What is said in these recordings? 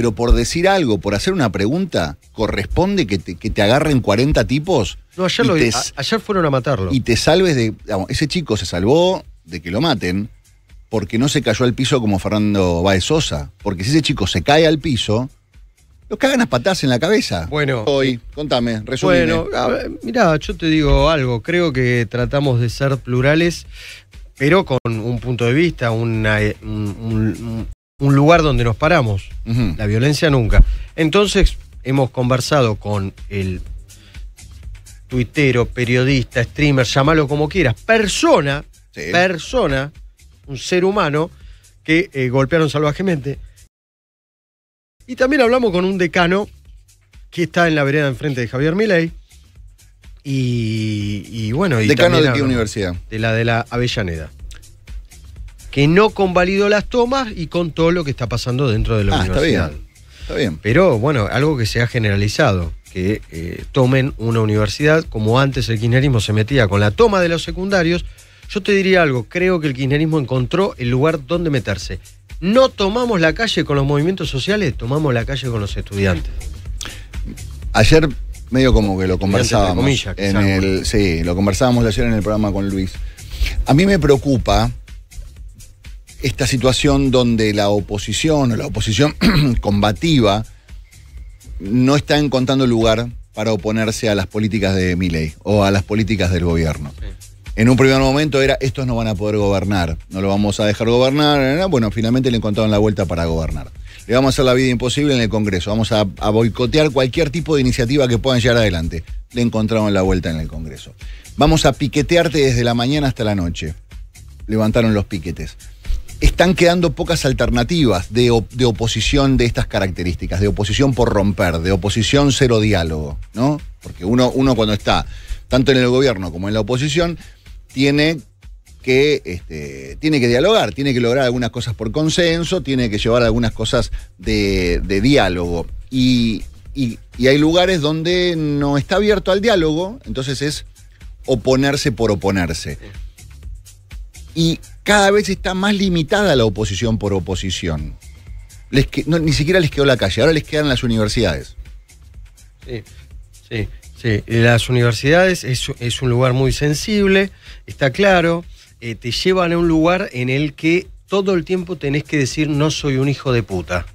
pero por decir algo, por hacer una pregunta, ¿corresponde que te, agarren 40 tipos? No, ayer, ayer fueron a matarlo. Y te salves de... ese chico se salvó de que lo maten porque no se cayó al piso como Fernando Baez Sosa. Porque si ese chico se cae al piso, los cagan a patas en la cabeza. Bueno. Hoy, contame, resumime. Bueno, mira, yo te digo algo. Creo que tratamos de ser plurales, pero con un punto de vista, una, un, un lugar donde nos paramos. La violencia nunca. Entonces hemos conversado con el tuitero, periodista, streamer, llámalo como quieras, persona, persona, un ser humano que eh, golpearon salvajemente. Y también hablamos con un decano que está en la vereda enfrente de Javier Milei. Y, y bueno, y ¿Decano de qué universidad? De la de la Avellaneda que no convalidó las tomas y con todo lo que está pasando dentro de la ah, universidad. Está bien. Está bien. Pero bueno, algo que se ha generalizado, que eh, tomen una universidad, como antes el kirchnerismo se metía con la toma de los secundarios, yo te diría algo, creo que el kirchnerismo encontró el lugar donde meterse. No tomamos la calle con los movimientos sociales, tomamos la calle con los estudiantes. Ayer medio como que lo conversábamos. sí, lo conversábamos ayer en el programa con Luis. A mí me preocupa esta situación donde la oposición o la oposición combativa no está encontrando lugar para oponerse a las políticas de Miley o a las políticas del gobierno. En un primer momento era, estos no van a poder gobernar, no lo vamos a dejar gobernar. Bueno, finalmente le encontraron la vuelta para gobernar. Le vamos a hacer la vida imposible en el Congreso, vamos a, a boicotear cualquier tipo de iniciativa que puedan llevar adelante. Le encontraron la vuelta en el Congreso. Vamos a piquetearte desde la mañana hasta la noche. Levantaron los piquetes están quedando pocas alternativas de, oposición de estas características, de oposición por romper, de oposición cero diálogo, ¿no? Porque uno, uno cuando está tanto en el gobierno como en la oposición, tiene que, este, tiene que dialogar, tiene que lograr algunas cosas por consenso, tiene que llevar algunas cosas de, diálogo. Y, y hay lugares donde no está abierto al diálogo, entonces es oponerse por oponerse. Y cada vez está más limitada la oposición por oposición. ni siquiera les quedó la calle, ahora les quedan las universidades. Sí, sí, sí. Las universidades es, un lugar muy sensible, está claro, eh, te llevan a un lugar en el que todo el tiempo tenés que decir no soy un hijo de puta.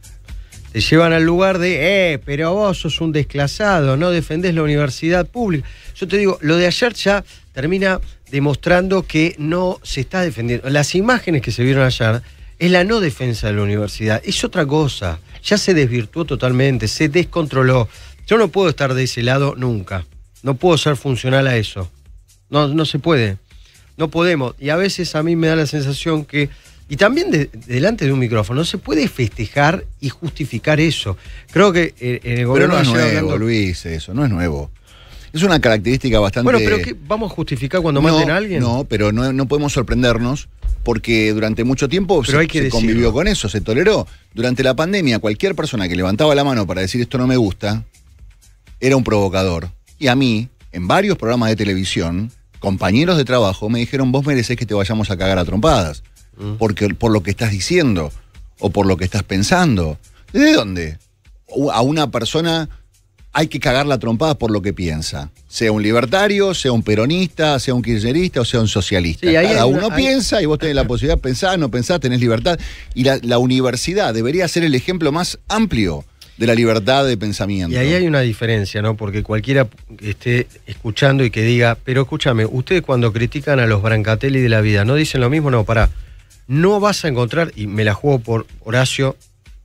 Te llevan al lugar de, eh, pero vos sos un desclasado, no defendés la universidad pública. Yo te digo, lo de ayer ya termina demostrando que no se está defendiendo. Las imágenes que se vieron ayer es la no defensa de la universidad, es otra cosa. Ya se desvirtuó totalmente, se descontroló. Yo no puedo estar de ese lado nunca. No puedo ser funcional a eso. No, no se puede. No podemos. Y a veces a mí me da la sensación que y también delante de un micrófono. No se puede festejar y justificar eso. Creo que gobierno. Eh, Pero no es nuevo, Luis, eso, no es nuevo. Es una característica bastante. Bueno, pero ¿qué? ¿vamos a justificar cuando maten a alguien? No, pero no, no, podemos sorprendernos porque durante mucho tiempo se, convivió con eso, se toleró. Durante la pandemia, cualquier persona que levantaba la mano para decir esto no me gusta era un provocador. Y a mí, en varios programas de televisión, compañeros de trabajo me dijeron: Vos mereces que te vayamos a cagar a trompadas. Mm. Porque, por lo que estás diciendo o por lo que estás pensando. ¿De dónde? A una persona hay que cagar la trompada por lo que piensa. Sea un libertario, sea un peronista, sea un kirchnerista o sea un socialista. Cada uno piensa y vos tenés la posibilidad de pensar, no pensar, tenés libertad. Y la, universidad debería ser el ejemplo más amplio de la libertad de pensamiento. Y ahí hay una diferencia, ¿no? Porque cualquiera que esté escuchando y que diga, pero escúchame, ustedes cuando critican a los Brancatelli de la vida, ¿no dicen lo mismo? No, para. No vas a encontrar, y me la juego por Horacio,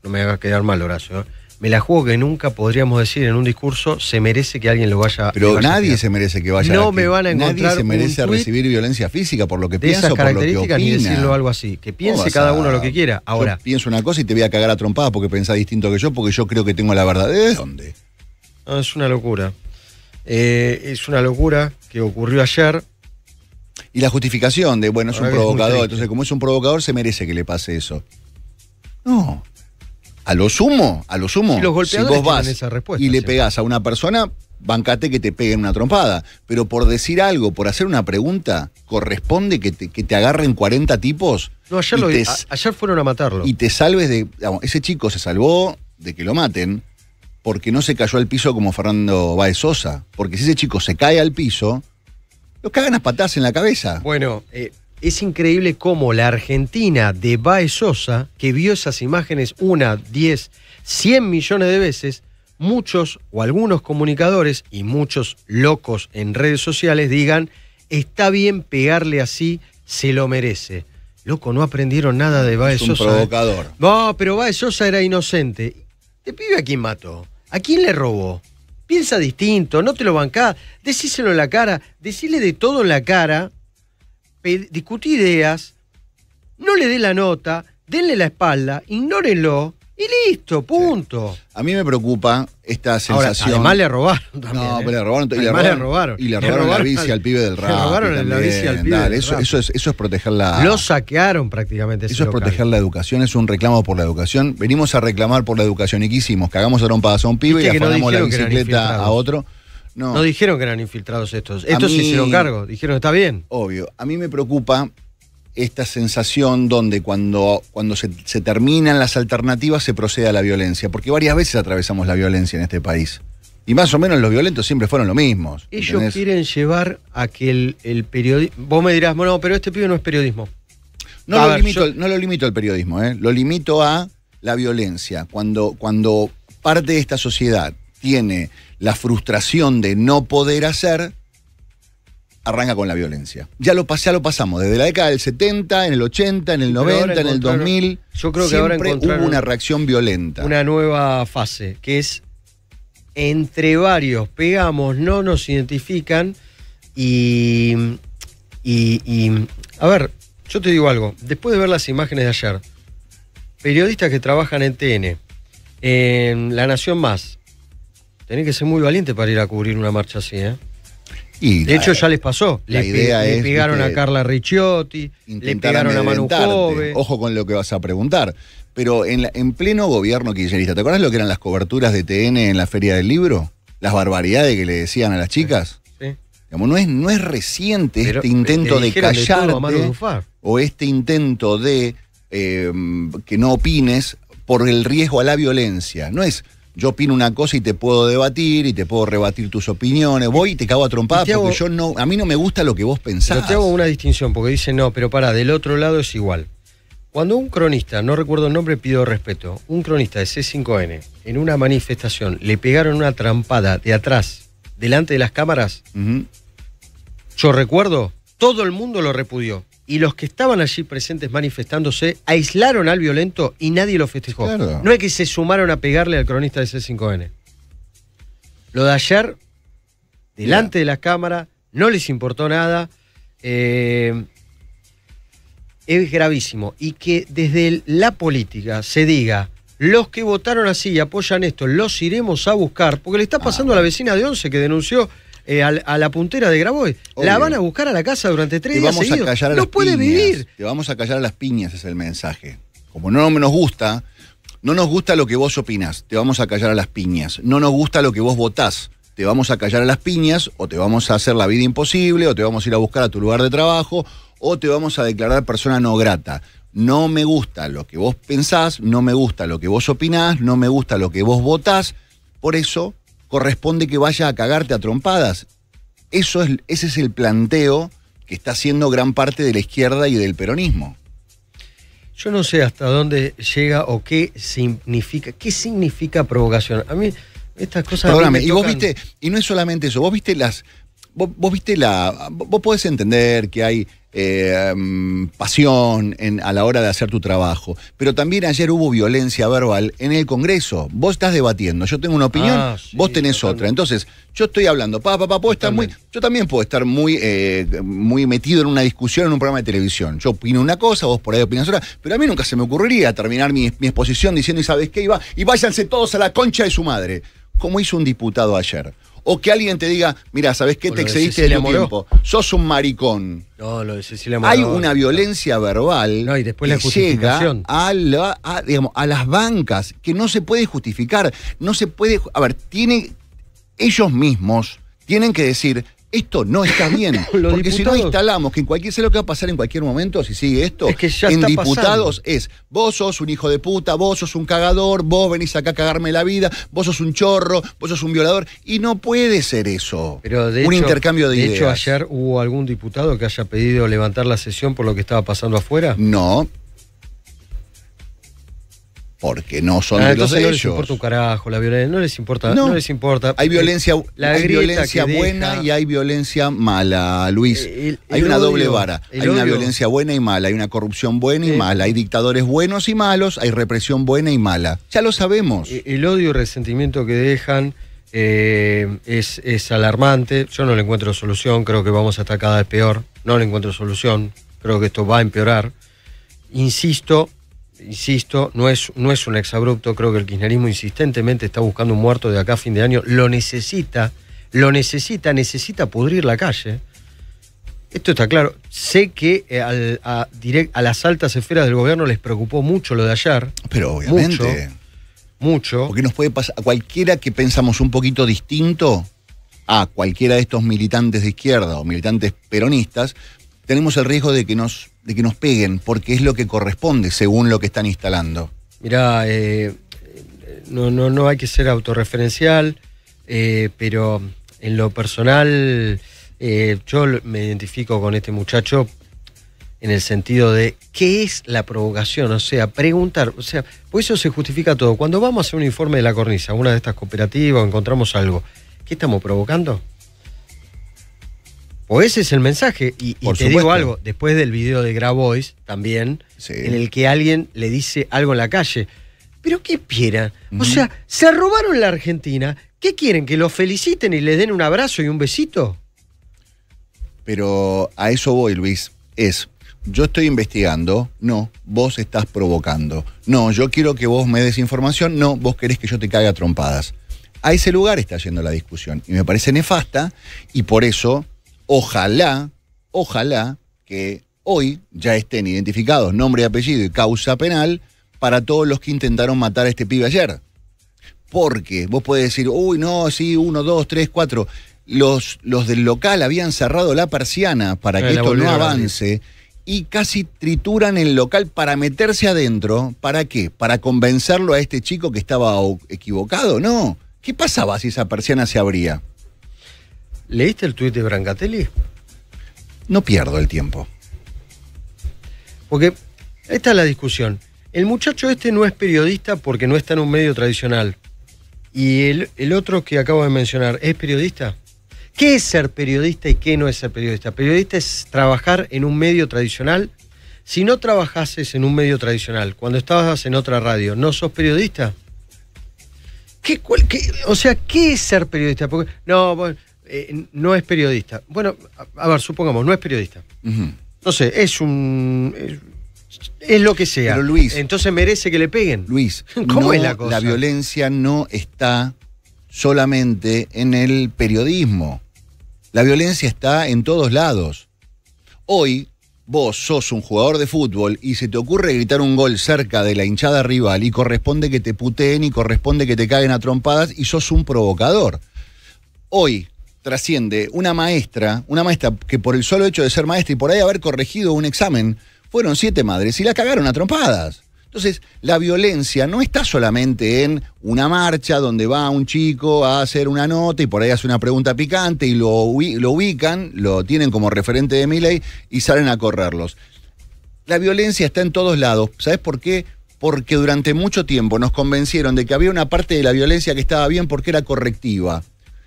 no me haga quedar mal Horacio, ¿eh? me la juego que nunca podríamos decir en un discurso se merece que alguien lo vaya Pero nadie se merece que vaya No me van a encontrar Nadie se merece recibir violencia física por lo que piensa o por lo que opina. ni decirlo algo así, que piense cada uno lo que quiera. Ahora, yo pienso una cosa y te voy a cagar a trompadas porque pensás distinto que yo porque yo creo que tengo la verdad. ¿De dónde? no, es una locura. Eh, es una locura que ocurrió ayer. Y la justificación de, bueno, es un provocador, entonces como es un provocador se merece que le pase eso. No, a lo sumo, a lo sumo, si, los vos vas y le pegas pegás a una persona, bancate que te peguen una trompada. Pero por decir algo, por hacer una pregunta, corresponde que te, agarren 40 tipos. No, ayer, fueron a matarlo. Y te salves de. ese chico se salvó de que lo maten porque no se cayó al piso como Fernando Baez Sosa. Porque si ese chico se cae al piso, lo cagan a patas en la cabeza. Bueno, eh, es increíble cómo la Argentina de Baezosa, Sosa, que vio esas imágenes una, diez, cien millones de veces, muchos o algunos comunicadores y muchos locos en redes sociales digan, está bien pegarle así, se lo merece. Loco, no aprendieron nada de Baezosa. es Un ¿eh? provocador. No, pero Baezosa era inocente. ¿Te pide a quién mató? ¿A quién le robó? Piensa distinto, no te lo bancás, decíselo en la cara, decirle de todo en la cara, discutir ideas, no le dé la nota, denle la espalda, ignórenlo y listo, punto. A mí me preocupa esta sensación. Ahora, además le robaron también. No, ¿eh? pero le robaron. Y le robaron, la bici al, pibe del rap. Le robaron la bici al pibe del eso, Eso, es, eso es proteger la... Lo saquearon prácticamente. Eso es proteger la educación, es un reclamo por la educación. Venimos a reclamar por la educación. ¿Y qué hicimos? Cagamos a trompadas a un pibe y le la bicicleta a otro. No. dijeron que eran infiltrados estos. Estos se hicieron cargo, dijeron está bien. Obvio. A mí me preocupa esta sensación donde cuando, cuando se, terminan las alternativas se procede a la violencia, porque varias veces atravesamos la violencia en este país. Y más o menos los violentos siempre fueron los mismos. Ellos quieren llevar a que el, periodismo... Vos me dirás, bueno, pero este pibe no es periodismo. No, lo, limito, al periodismo, ¿eh? lo limito a la violencia. Cuando, cuando parte de esta sociedad tiene la frustración de no poder hacer, arranca con la violencia. Ya lo, lo pasamos, desde la década del 70, en el 80, en el 90, en el 2000. Yo creo que ahora hubo una reacción violenta. Una nueva fase, que es entre varios pegamos, no nos identifican y, y, y. A ver, yo te digo algo. Después de ver las imágenes de ayer, periodistas que trabajan en TN, en La Nación Más, Tenés que ser muy valiente para ir a cubrir una marcha así, ¿eh? Y de hecho, ya les pasó. La idea es le pegaron a Carla Ricciotti, le pegaron a Manu Jove. Ojo con lo que vas a preguntar. Pero en, pleno gobierno kirchnerista, ¿te acuerdas lo que eran las coberturas de TN en la Feria del Libro? Las barbaridades que le decían a las chicas. Sí. no, es, no es reciente este intento de callar o este intento de eh, que no opines por el riesgo a la violencia. No es yo opino una cosa y te puedo debatir y te puedo rebatir tus opiniones. Voy y te cago a trompadas porque yo no, a mí no me gusta lo que vos pensás. Pero te hago una distinción porque dicen, no, pero para, del otro lado es igual. Cuando un cronista, no recuerdo el nombre, pido respeto, un cronista de C5N en una manifestación le pegaron una trampada de atrás, delante de las cámaras, yo recuerdo, todo el mundo lo repudió y los que estaban allí presentes manifestándose aislaron al violento y nadie lo festejó. No es que se sumaron a pegarle al cronista de C5N. Lo de ayer, delante de la cámara, no les importó nada. Eh, es gravísimo. Y que desde la política se diga, los que votaron así y apoyan esto, los iremos a buscar, porque le está ah, pasando a la vecina de Once que denunció eh, a, la puntera de Grabois. La van a buscar a la casa durante tres días. no puede vivir. Te vamos a callar a las piñas, es el mensaje. Como no nos gusta, no nos gusta lo que vos opinás, te vamos a callar a las piñas. No nos gusta lo que vos votás, te vamos a callar a las piñas, o te vamos a hacer la vida imposible, o te vamos a ir a buscar a tu lugar de trabajo, o te vamos a declarar persona no grata. No me gusta lo que vos pensás, no me gusta lo que vos opinás, no me gusta lo que vos votás. Por eso corresponde que vaya a cagarte a trompadas. Eso es, ese es el planteo que está haciendo gran parte de la izquierda y del peronismo. Yo no sé hasta dónde llega o qué significa, qué significa provocación. A mí estas cosas y vos viste, y no es solamente eso, vos viste las viste la vos podés entender que hay eh, em, pasión a la hora de hacer tu trabajo. Pero también ayer hubo violencia verbal en el Congreso. Vos estás debatiendo, yo tengo una opinión, ah, vos tenés otra. Entonces, yo estoy hablando, papá, papá, puedo estar muy. Yo también puedo estar muy, eh, muy metido en una discusión en un programa de televisión. Yo opino una cosa, vos por ahí opinas otra, pero a mí nunca se me ocurriría terminar mi, mi exposición diciendo, ¿y sabes qué? Iba, y váyanse todos a la concha de su madre, como hizo un diputado ayer o que alguien te diga, mira, ¿sabes qué? te excediste de, el tiempo. Sos un maricón. No, lo de Cecilia Hay una violencia verbal y la llega a, a, las bancas que no se puede justificar. No se puede. A ver, tiene, ellos mismos tienen que decir, esto no está bien. porque si no instalamos que en cualquier, sé lo que va a pasar en cualquier momento si sigue esto, en diputados es vos sos un hijo de puta, vos sos un cagador, vos venís acá a cagarme la vida, vos sos un chorro, vos sos un violador. Y no puede ser eso. Pero de un intercambio de, de ideas. De hecho, ayer hubo algún diputado que haya pedido levantar la sesión por lo que estaba pasando afuera. No, porque no son ah, de los hechos. no No les importa carajo la violencia, no les importa, no, les importa. Hay violencia, violencia buena y hay violencia mala, Luis. hay una doble vara. Hay una violencia buena y mala, hay una corrupción buena y eh. mala, hay dictadores buenos y malos, hay represión buena y mala. Ya lo sabemos. E, el, odio y resentimiento que dejan eh, es, es alarmante. Yo no le encuentro solución, creo que vamos estar cada vez peor. No le encuentro solución, creo que esto va a empeorar. Insisto, insisto, no es, no es un exabrupto, creo que el kirchnerismo insistentemente está buscando un muerto de acá a fin de año, lo necesita, lo necesita, necesita pudrir la calle. Esto está claro. Sé que eh, a, las altas esferas del gobierno les preocupó mucho lo de ayer. Pero obviamente. mucho. Porque nos puede pasar a cualquiera que pensamos un poquito distinto a cualquiera de estos militantes de izquierda o militantes peronistas, tenemos el riesgo de que nos, de que nos peguen, porque es lo que corresponde según lo que están instalando. Mirá, eh, no, no, no hay que ser autorreferencial, eh, pero en lo personal eh, yo me identifico con este muchacho en el sentido de qué es la provocación, o sea, preguntar, o sea, por pues eso se justifica todo. Cuando vamos a hacer un informe de la cornisa, una de estas cooperativas, encontramos algo, ¿qué estamos provocando? O ese es el mensaje. Y, te digo algo, después del video de Grabois también, en el que alguien le dice algo en la calle. Pero qué piera. O mm. sea, se robaron la Argentina. ¿Qué quieren? ¿Que los feliciten y les den un abrazo y un besito? Pero a eso voy, Luis. Es, yo estoy investigando, no, vos estás provocando. No, yo quiero que vos me des información, no, vos querés que yo te caiga trompadas. A ese lugar está yendo la discusión y me parece nefasta y por eso Ojalá, ojalá que hoy ya estén identificados nombre, apellido y causa penal para todos los que intentaron matar a este pibe ayer. Porque vos podés decir, uy, no, sí, uno, dos, tres, cuatro. Los, los del local habían cerrado la persiana para eh, que esto no avance y casi trituran el local para meterse adentro. ¿Para qué? ¿Para convencerlo a este chico que estaba equivocado? No. ¿Qué pasaba si esa persiana se abría? ¿Leíste el tuit de Brancatelli? No pierdo el tiempo. Porque esta es la discusión. El muchacho este no es periodista porque no está en un medio tradicional. ¿Y el, el otro que acabo de mencionar es periodista? ¿Qué es ser periodista y qué no es ser periodista? Periodista es trabajar en un medio tradicional. Si no trabajases en un medio tradicional, cuando estabas en otra radio, ¿no sos periodista? ¿Qué, o sea, ¿qué es ser periodista? Porque, no, eh, no es periodista. Bueno, a, ver, supongamos, no es periodista. No sé, es un... Es, lo que sea. Pero Luis. Entonces merece que le peguen. Luis. ¿Cómo es la cosa? La violencia no está solamente en el periodismo. La violencia está en todos lados. Hoy vos sos un jugador de fútbol y se te ocurre gritar un gol cerca de la hinchada rival y corresponde que te puteen y corresponde que te caguen a trompadas y sos un provocador. Hoy trasciende una maestra, una maestra que por el solo hecho de ser maestra y por ahí haber corregido un examen, fueron siete madres y la cagaron a trompadas. Entonces, la violencia no está solamente en una marcha donde va un chico a hacer una nota y por ahí hace una pregunta picante y lo, lo ubican, lo tienen como referente de mi ley y salen a correrlos. La violencia está en todos lados. ¿Sabes por qué? Porque durante mucho tiempo nos convencieron de que había una parte de la violencia que estaba bien porque era correctiva.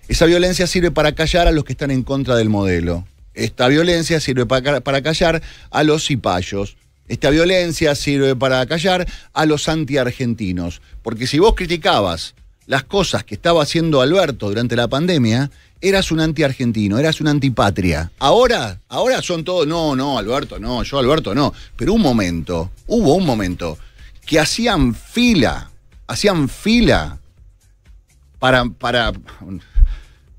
Esa violencia sirve para callar a los que están en contra del modelo. Esta violencia sirve para, callar a los cipayos. Esta violencia sirve para callar a los antiargentinos. Porque si vos criticabas las cosas que estaba haciendo Alberto durante la pandemia, eras un antiargentino, eras un antipatria. Ahora, ahora son todos, no, no, Alberto, no, yo Alberto, no. Pero un momento, hubo un momento que hacían fila, hacían fila para, para,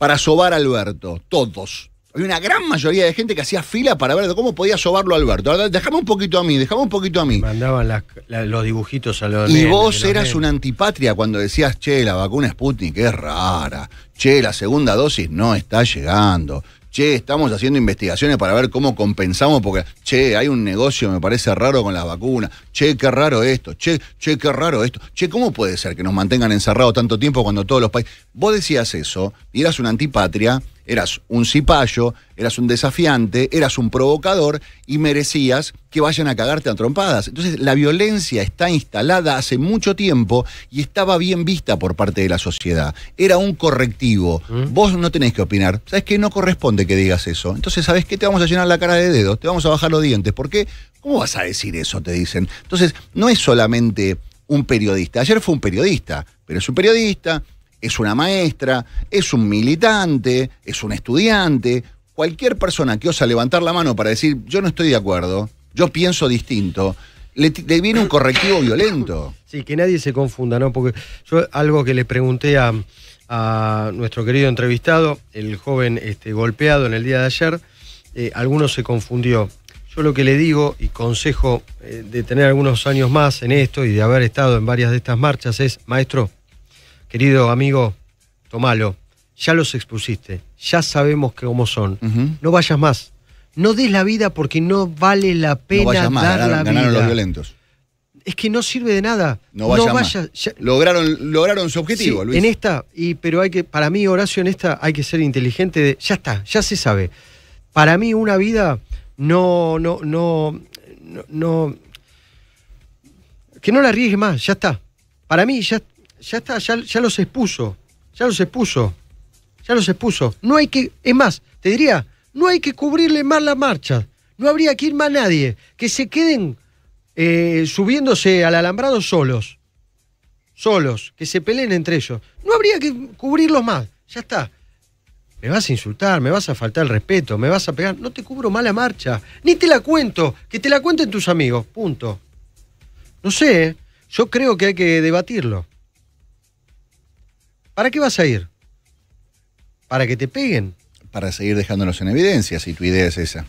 para sobar a Alberto. Todos. hay una gran mayoría de gente que hacía fila para ver cómo podía sobarlo a Alberto. Dejame un poquito a mí, dejame un poquito a mí. Mandaban los dibujitos a los. Y vos eras una antipatria cuando decías, che, la vacuna Sputnik es rara. Che, la segunda dosis no está llegando che, estamos haciendo investigaciones para ver cómo compensamos, porque, che, hay un negocio, me parece raro con las vacunas, che, qué raro esto, che, che, qué raro esto, che, ¿cómo puede ser que nos mantengan encerrados tanto tiempo cuando todos los países... Vos decías eso, y eras una antipatria, eras un cipayo, eras un desafiante, eras un provocador y merecías que vayan a cagarte a trompadas. Entonces la violencia está instalada hace mucho tiempo y estaba bien vista por parte de la sociedad. Era un correctivo. ¿Mm? Vos no tenés que opinar. Sabes que no corresponde que digas eso. Entonces, ¿sabes qué? Te vamos a llenar la cara de dedos, te vamos a bajar los dientes. ¿Por qué? ¿Cómo vas a decir eso? Te dicen. Entonces, no es solamente un periodista. Ayer fue un periodista, pero es un periodista, es una maestra, es un militante, es un estudiante, cualquier persona que osa levantar la mano para decir yo no estoy de acuerdo, yo pienso distinto, le, viene un correctivo violento. Sí, que nadie se confunda, ¿no? Porque yo algo que le pregunté a, nuestro querido entrevistado, el joven este, golpeado en el día de ayer, eh, algunos se confundió. Yo lo que le digo y consejo eh, de tener algunos años más en esto y de haber estado en varias de estas marchas es, maestro, querido amigo, tomalo, ya los expusiste, ya sabemos cómo son, no vayas más, no des la vida porque no vale la pena no vayas más, ganaron, los violentos. Es que no sirve de nada. No, vayas, más. Lograron, lograron su objetivo, Luis. En esta, y, pero hay que, para mí, Horacio, en esta hay que ser inteligente. ya está, ya se sabe. Para mí, una vida no, no, no, no, que no la arriesgue más, ya está. Para mí, ya, ya está, ya, los expuso. Ya los expuso. Ya los expuso. No hay que, es más, te diría, no hay que cubrirle más la marcha. No habría que ir más nadie. Que se queden eh, subiéndose al alambrado solos. Solos. Que se peleen entre ellos. No habría que cubrirlos más. Ya está. Me vas a insultar, me vas a faltar el respeto, me vas a pegar. No te cubro la marcha. Ni te la cuento. Que te la cuenten tus amigos. Punto. No sé. ¿eh? Yo creo que hay que debatirlo. ¿Para qué vas a ir? ¿Para que te peguen? Para seguir dejándonos en evidencia, si tu idea es esa.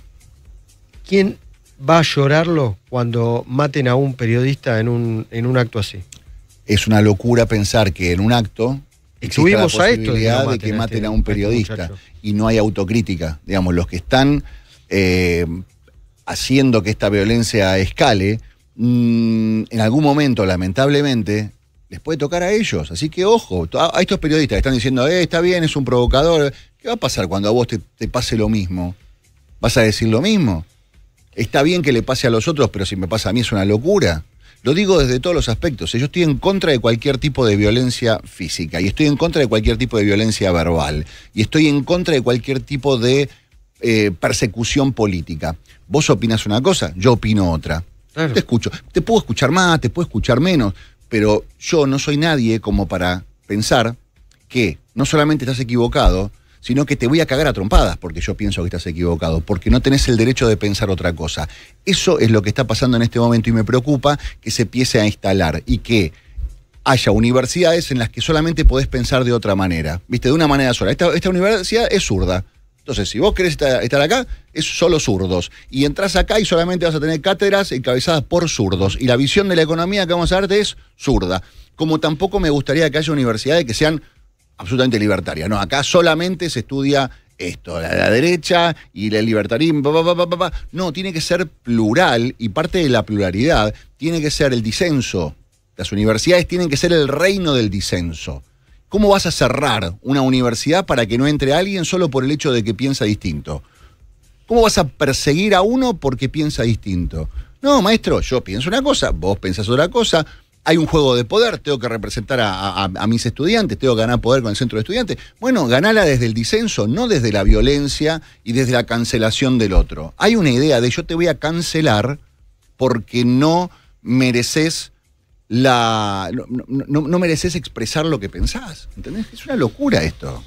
¿Quién va a llorarlo cuando maten a un periodista en un, en un acto así? Es una locura pensar que en un acto Estuvimos a esto de, que este maten, a, un periodista y no hay autocrítica. Digamos, los que están eh, haciendo que esta violencia escale, mm, en algún momento, lamentablemente, les puede tocar a ellos. Así que ojo, a estos periodistas que están diciendo, eh, está bien, es un provocador. ¿Qué va a pasar cuando a vos te, pase lo mismo? ¿Vas a decir lo mismo? Está bien que le pase a los otros, pero si me pasa a mí es una locura. Lo digo desde todos los aspectos. Yo estoy en contra de cualquier tipo de violencia física y estoy en contra de cualquier tipo de violencia verbal y estoy en contra de cualquier tipo de eh, persecución política. Vos opinas una cosa, yo opino otra. Te escucho. Te puedo escuchar más, te puedo escuchar menos pero yo no soy nadie como para pensar que no solamente estás equivocado, sino que te voy a cagar a trompadas porque yo pienso que estás equivocado, porque no tenés el derecho de pensar otra cosa. Eso es lo que está pasando en este momento y me preocupa que se empiece a instalar y que haya universidades en las que solamente podés pensar de otra manera, ¿viste? De una manera sola. Esta, esta universidad es zurda. Entonces, si vos querés estar, acá, es solo zurdos. Y entras acá y solamente vas a tener cátedras encabezadas por zurdos. Y la visión de la economía que vamos a darte es zurda. Como tampoco me gustaría que haya universidades que sean absolutamente libertarias. No, acá solamente se estudia esto, la, la derecha y el libertarismo. no, tiene que ser plural y parte de la pluralidad tiene que ser el disenso. Las universidades tienen que ser el reino del disenso. ¿Cómo vas a cerrar una universidad para que no entre alguien solo por el hecho de que piensa distinto? ¿Cómo vas a perseguir a uno porque piensa distinto? No, maestro, yo pienso una cosa, vos pensás otra cosa, hay un juego de poder, tengo que representar a, mis estudiantes, tengo que ganar poder con el centro de estudiantes. Bueno, ganala desde el disenso, no desde la violencia y desde la cancelación del otro. Hay una idea de yo te voy a cancelar porque no mereces la. No, no, no mereces expresar lo que pensás. ¿Entendés? Es una locura esto.